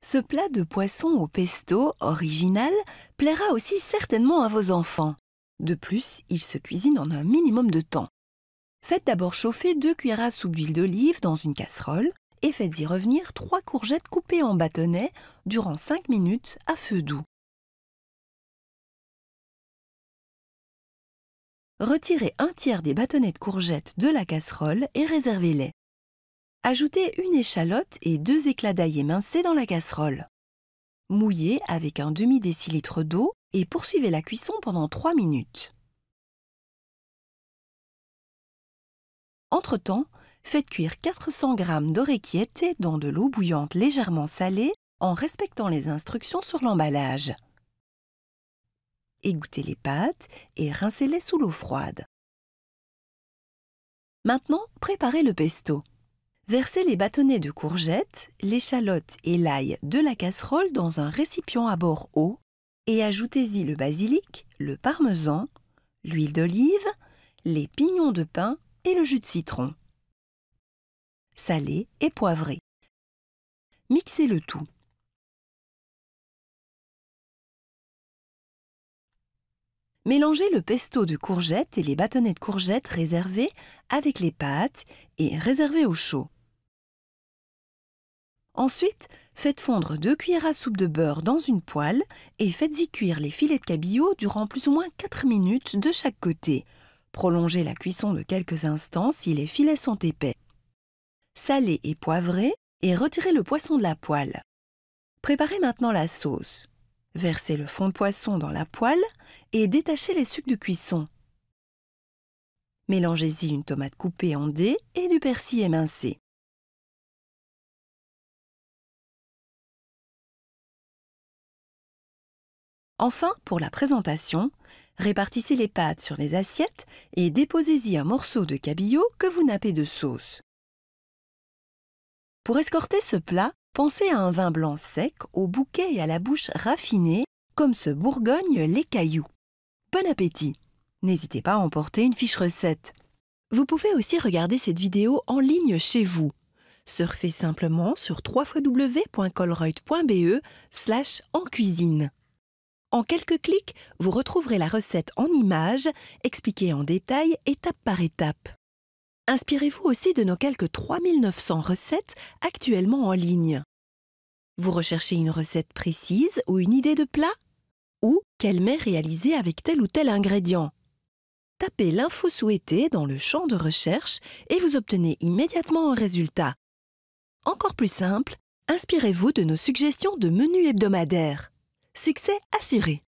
Ce plat de poisson au pesto original plaira aussi certainement à vos enfants. De plus, il se cuisine en un minimum de temps. Faites d'abord chauffer deux cuillères à soupe d'huile d'olive dans une casserole et faites-y revenir trois courgettes coupées en bâtonnets durant 5 minutes à feu doux. Retirez un tiers des bâtonnets de courgettes de la casserole et réservez-les. Ajoutez une échalote et deux éclats d'ail émincés dans la casserole. Mouillez avec un demi-décilitre d'eau et poursuivez la cuisson pendant 3 minutes. Entre-temps, faites cuire 400 g d'orechiette dans de l'eau bouillante légèrement salée en respectant les instructions sur l'emballage. Égouttez les pâtes et rincez-les sous l'eau froide. Maintenant, préparez le pesto. Versez les bâtonnets de courgettes, l'échalote et l'ail de la casserole dans un récipient à bord haut et ajoutez-y le basilic, le parmesan, l'huile d'olive, les pignons de pain et le jus de citron. Salez et poivrez. Mixez le tout. Mélangez le pesto de courgettes et les bâtonnets de courgettes réservés avec les pâtes et réservés au chaud. Ensuite, faites fondre deux cuillères à soupe de beurre dans une poêle et faites-y cuire les filets de cabillaud durant plus ou moins 4 minutes de chaque côté. Prolongez la cuisson de quelques instants si les filets sont épais. Salez et poivrez et retirez le poisson de la poêle. Préparez maintenant la sauce. Versez le fond de poisson dans la poêle et détachez les sucs de cuisson. Mélangez-y une tomate coupée en dés et du persil émincé. Enfin, pour la présentation, répartissez les pâtes sur les assiettes et déposez-y un morceau de cabillaud que vous nappez de sauce. Pour escorter ce plat, pensez à un vin blanc sec, au bouquet et à la bouche raffinée, comme ce Bourgogne les cailloux. Bon appétit N'hésitez pas à emporter une fiche recette. Vous pouvez aussi regarder cette vidéo en ligne chez vous. Surfez simplement sur www.colreuth.be slash en cuisine. En quelques clics, vous retrouverez la recette en images, expliquée en détail étape par étape. Inspirez-vous aussi de nos quelques 3900 recettes actuellement en ligne. Vous recherchez une recette précise ou une idée de plat Ou quel mets réaliser avec tel ou tel ingrédient Tapez l'info souhaitée dans le champ de recherche et vous obtenez immédiatement un résultat. Encore plus simple, inspirez-vous de nos suggestions de menus hebdomadaires. Succès assuré.